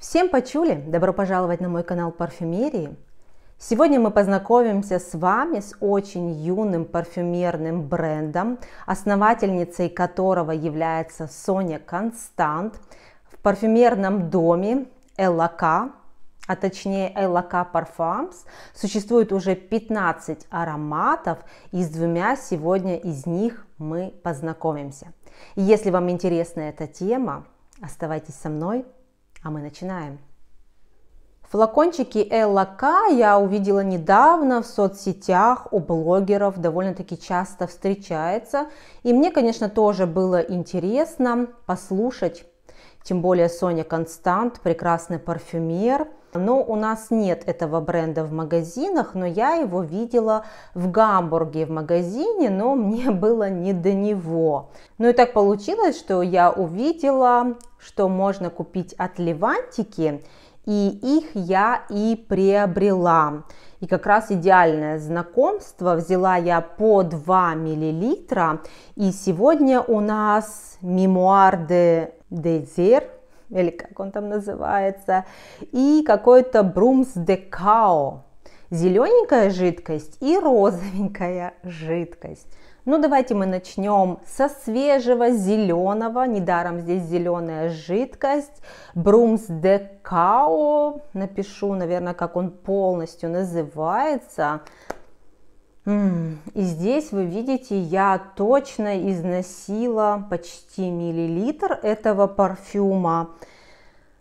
Всем почули! Добро пожаловать на мой канал парфюмерии. Сегодня мы познакомимся с вами с очень юным парфюмерным брендом, основательницей которого является Соня Констант в парфюмерном доме Элака, а точнее Элака Parfums, существует уже 15 ароматов, и с двумя сегодня из них мы познакомимся. И если вам интересна эта тема, оставайтесь со мной, а мы начинаем. Флакончики Элла я увидела недавно в соцсетях у блогеров, довольно-таки часто встречается. И мне, конечно, тоже было интересно послушать, тем более Соня Констант, прекрасный парфюмер – но у нас нет этого бренда в магазинах, но я его видела в Гамбурге в магазине, но мне было не до него. Ну и так получилось, что я увидела, что можно купить от Левантики, и их я и приобрела. И как раз идеальное знакомство взяла я по 2 миллилитра. И сегодня у нас мемуар де Дезер, или как он там называется, и какой-то брумс декао зелененькая жидкость и розовенькая жидкость. Ну давайте мы начнем со свежего зеленого, недаром здесь зеленая жидкость, Брумс де Као, напишу, наверное, как он полностью называется, и здесь вы видите, я точно износила почти миллилитр этого парфюма.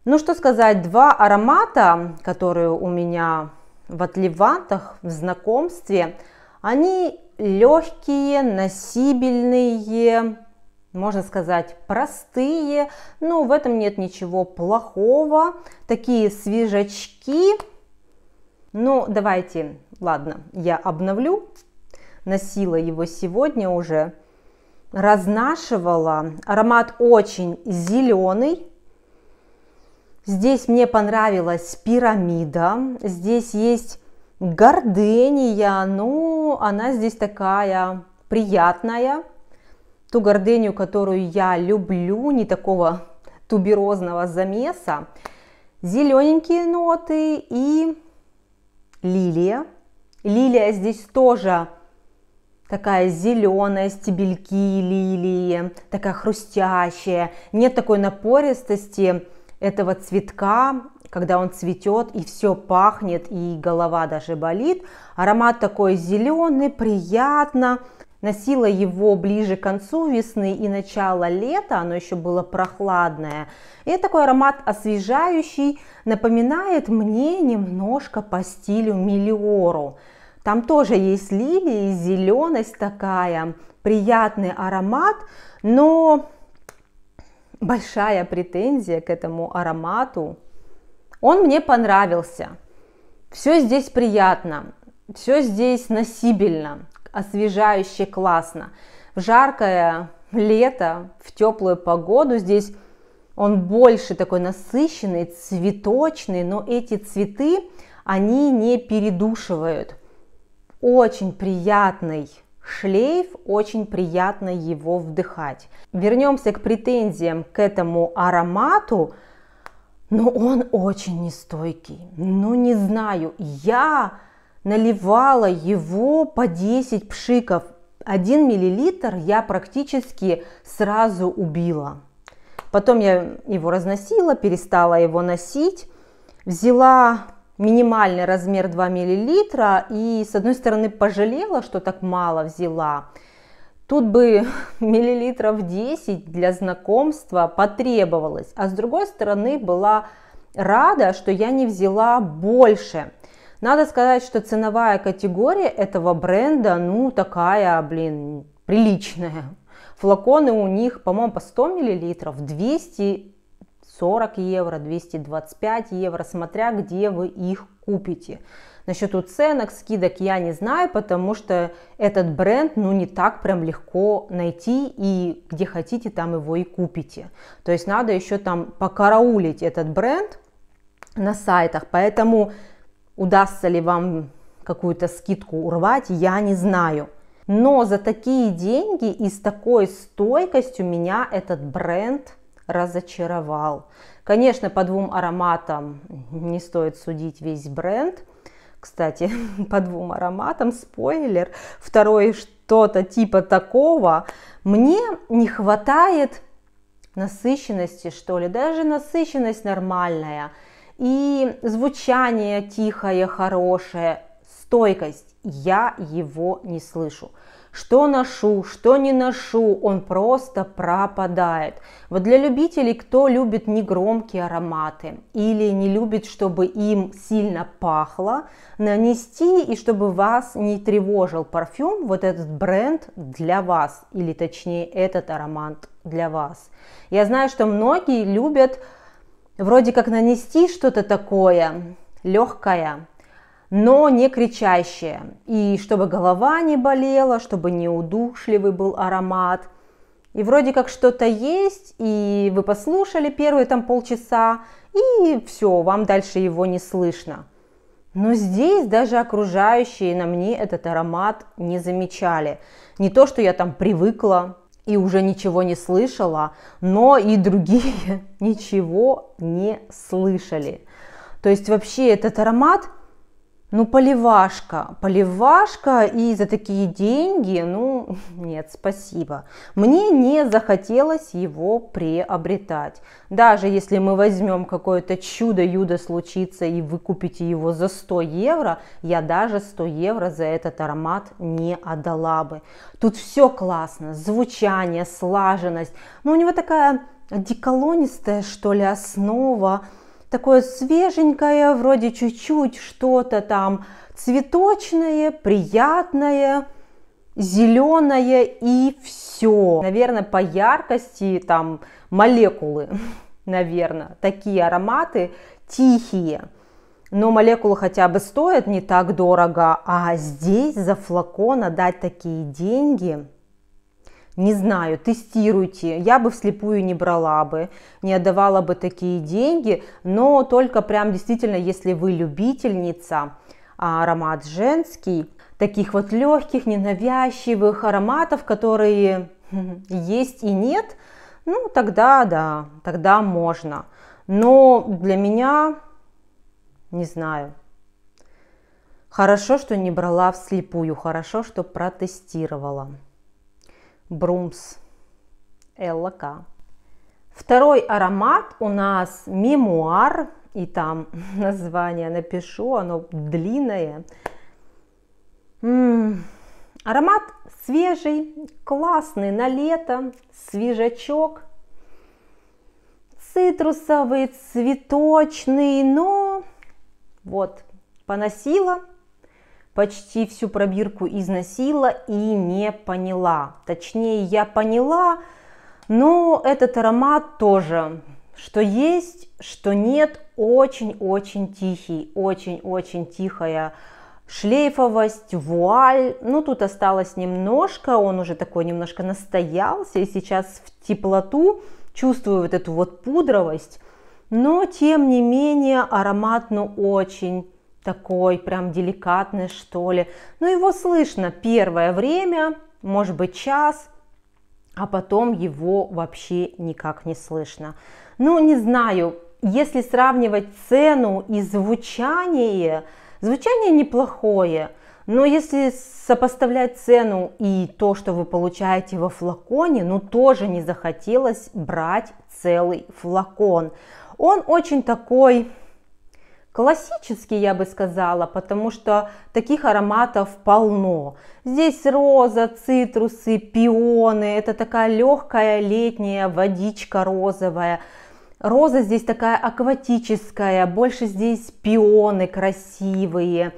Ну что сказать, два аромата, которые у меня в отливантах, в знакомстве, они легкие, носибельные, можно сказать, простые, но ну, в этом нет ничего плохого. Такие свежачки, ну, давайте, ладно, я обновлю. Носила его сегодня уже. Разнашивала. Аромат очень зеленый. Здесь мне понравилась пирамида. Здесь есть гордения. Ну, она здесь такая приятная. Ту гордению, которую я люблю, не такого туберозного замеса. Зелененькие ноты и лилия. Лилия здесь тоже такая зеленая, стебельки лилии, такая хрустящая. Нет такой напористости этого цветка, когда он цветет и все пахнет, и голова даже болит. Аромат такой зеленый, приятно, носила его ближе к концу весны и начало лета, оно еще было прохладное. И такой аромат освежающий напоминает мне немножко по стилю Миллиору. Там тоже есть лилии, зеленость такая, приятный аромат, но большая претензия к этому аромату. Он мне понравился. Все здесь приятно, все здесь носибельно, освежающе классно. В жаркое лето, в теплую погоду здесь он больше такой насыщенный, цветочный, но эти цветы, они не передушивают. Очень приятный шлейф, очень приятно его вдыхать. Вернемся к претензиям к этому аромату, но он очень нестойкий. Ну не знаю, я наливала его по 10 пшиков. 1 миллилитр я практически сразу убила. Потом я его разносила, перестала его носить. Взяла минимальный размер 2 миллилитра и с одной стороны пожалела, что так мало взяла. Тут бы миллилитров 10 для знакомства потребовалось. А с другой стороны была рада, что я не взяла больше – надо сказать, что ценовая категория этого бренда, ну, такая, блин, приличная. Флаконы у них, по-моему, по 100 мл, 240 евро, 225 евро, смотря где вы их купите. Насчет уценок, скидок я не знаю, потому что этот бренд, ну, не так прям легко найти, и где хотите, там его и купите. То есть надо еще там покараулить этот бренд на сайтах, поэтому удастся ли вам какую-то скидку урвать, я не знаю. Но за такие деньги и с такой стойкостью меня этот бренд разочаровал. Конечно, по двум ароматам не стоит судить весь бренд. Кстати, по двум ароматам, спойлер, второй что-то типа такого. Мне не хватает насыщенности, что ли, даже насыщенность нормальная – и звучание тихое, хорошее, стойкость. Я его не слышу. Что ношу, что не ношу, он просто пропадает. Вот для любителей, кто любит негромкие ароматы или не любит, чтобы им сильно пахло, нанести и чтобы вас не тревожил парфюм, вот этот бренд для вас, или точнее этот аромат для вас. Я знаю, что многие любят вроде как нанести что-то такое легкое, но не кричащее. И чтобы голова не болела, чтобы не удушливый был аромат. И вроде как что-то есть, и вы послушали первые там полчаса, и все, вам дальше его не слышно. Но здесь даже окружающие на мне этот аромат не замечали. Не то, что я там привыкла, и уже ничего не слышала, но и другие ничего не слышали. То есть вообще этот аромат ну, поливашка, поливашка и за такие деньги, ну, нет, спасибо. Мне не захотелось его приобретать. Даже если мы возьмем какое-то чудо-юдо случится и вы купите его за 100 евро, я даже 100 евро за этот аромат не отдала бы. Тут все классно, звучание, слаженность. Но ну, у него такая деколонистая, что ли, основа, такое свеженькое, вроде чуть-чуть что-то там цветочное, приятное, зеленое и все. Наверное, по яркости там молекулы, наверное, такие ароматы тихие. Но молекулы хотя бы стоят не так дорого, а здесь за флакон отдать такие деньги – не знаю, тестируйте. Я бы вслепую не брала бы, не отдавала бы такие деньги, но только прям действительно, если вы любительница, а, аромат женский, таких вот легких, ненавязчивых ароматов, которые есть и нет, ну тогда да, тогда можно. Но для меня, не знаю, хорошо, что не брала вслепую, хорошо, что протестировала. Брумс Элла Второй аромат у нас мемуар, и там название напишу, оно длинное. М-м-м. Аромат свежий, классный на лето, свежачок, цитрусовый, цветочный, но вот поносила, почти всю пробирку износила и не поняла. Точнее, я поняла, но этот аромат тоже, что есть, что нет, очень-очень тихий, очень-очень тихая шлейфовость, вуаль. Ну, тут осталось немножко, он уже такой немножко настоялся, и сейчас в теплоту чувствую вот эту вот пудровость. Но, тем не менее, аромат, ну, очень такой прям деликатный, что ли. Но ну, его слышно первое время, может быть час, а потом его вообще никак не слышно. Ну, не знаю, если сравнивать цену и звучание, звучание неплохое, но если сопоставлять цену и то, что вы получаете во флаконе, ну тоже не захотелось брать целый флакон. Он очень такой классический, я бы сказала, потому что таких ароматов полно. Здесь роза, цитрусы, пионы, это такая легкая летняя водичка розовая. Роза здесь такая акватическая, больше здесь пионы красивые,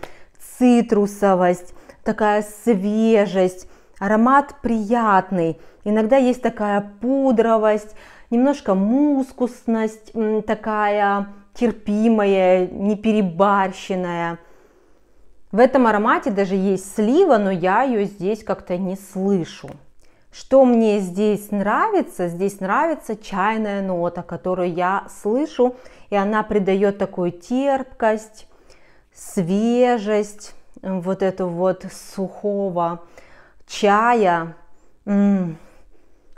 цитрусовость, такая свежесть, аромат приятный. Иногда есть такая пудровость, немножко мускусность такая, терпимое, неперебарщенное. В этом аромате даже есть слива, но я ее здесь как-то не слышу. Что мне здесь нравится? Здесь нравится чайная нота, которую я слышу, и она придает такую терпкость, свежесть, вот эту вот сухого чая. М -м,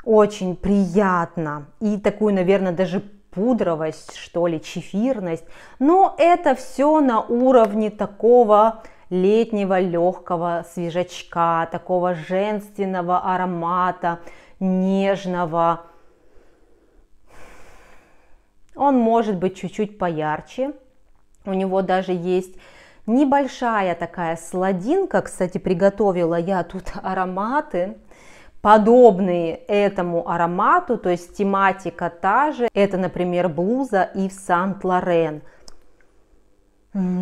очень приятно. И такую, наверное, даже пудровость, что ли, чефирность. Но это все на уровне такого летнего легкого свежачка, такого женственного аромата, нежного. Он может быть чуть-чуть поярче. У него даже есть небольшая такая сладинка. Кстати, приготовила я тут ароматы подобные этому аромату, то есть тематика та же. Это, например, блуза и в Сант-Лорен.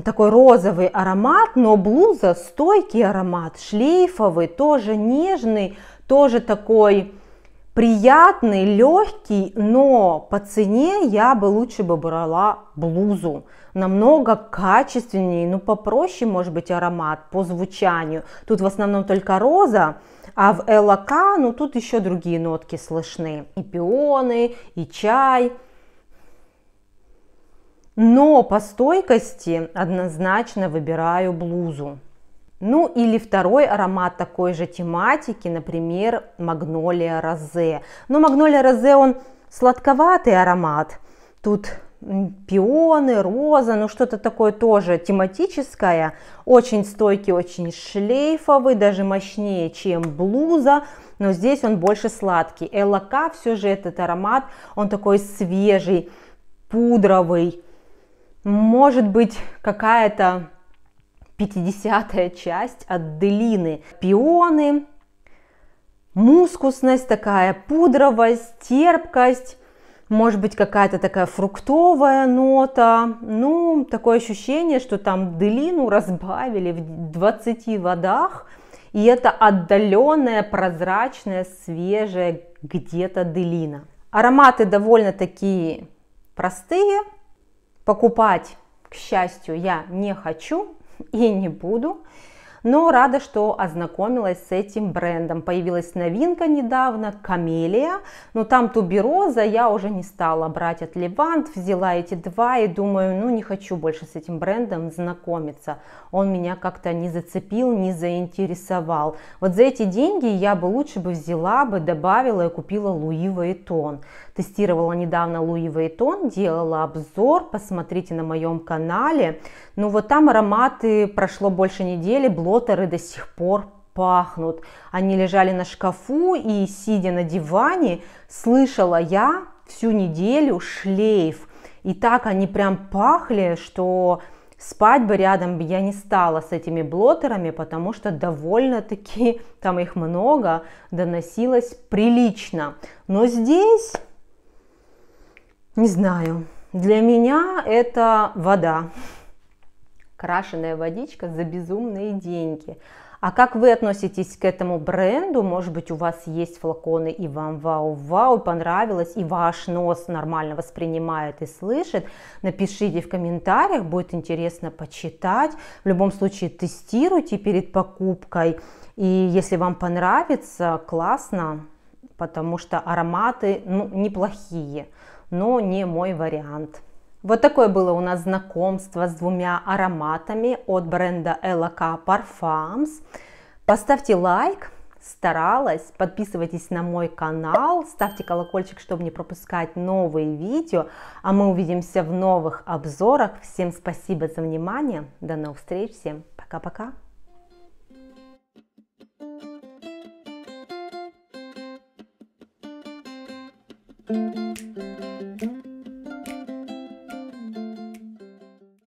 Такой розовый аромат, но блуза стойкий аромат, шлейфовый, тоже нежный, тоже такой приятный, легкий, но по цене я бы лучше бы брала блузу. Намного качественнее, ну попроще может быть аромат по звучанию. Тут в основном только роза, а в ЛК, ну тут еще другие нотки слышны. И пионы, и чай. Но по стойкости однозначно выбираю блузу. Ну или второй аромат такой же тематики, например, магнолия розе. Но магнолия розе он сладковатый аромат. Тут пионы, роза, ну что-то такое тоже тематическое, очень стойкий, очень шлейфовый, даже мощнее, чем блуза, но здесь он больше сладкий. Элака все же этот аромат, он такой свежий, пудровый, может быть какая-то 50-я часть от Делины. Пионы, мускусность такая, пудровость, терпкость, может быть какая-то такая фруктовая нота, ну, такое ощущение, что там делину разбавили в 20 водах, и это отдаленная, прозрачная, свежая где-то делина. Ароматы довольно такие простые, покупать, к счастью, я не хочу и не буду но рада, что ознакомилась с этим брендом. Появилась новинка недавно, Камелия, но там тубероза я уже не стала брать от Левант, взяла эти два и думаю, ну не хочу больше с этим брендом знакомиться. Он меня как-то не зацепил, не заинтересовал. Вот за эти деньги я бы лучше бы взяла бы, добавила и купила Луи Вейтон. Тестировала недавно Луи Вейтон, делала обзор, посмотрите на моем канале. Ну вот там ароматы прошло больше недели, блог блоттеры до сих пор пахнут. Они лежали на шкафу, и, сидя на диване, слышала я всю неделю шлейф. И так они прям пахли, что спать бы рядом я не стала с этими блотерами, потому что довольно-таки, там их много, доносилось прилично. Но здесь, не знаю, для меня это вода крашеная водичка за безумные деньги. А как вы относитесь к этому бренду? Может быть, у вас есть флаконы и вам вау-вау, понравилось, и ваш нос нормально воспринимает и слышит? Напишите в комментариях, будет интересно почитать. В любом случае, тестируйте перед покупкой. И если вам понравится, классно, потому что ароматы ну, неплохие, но не мой вариант. Вот такое было у нас знакомство с двумя ароматами от бренда LK Parfums. Поставьте лайк, старалась, подписывайтесь на мой канал, ставьте колокольчик, чтобы не пропускать новые видео, а мы увидимся в новых обзорах. Всем спасибо за внимание, до новых встреч, всем пока-пока!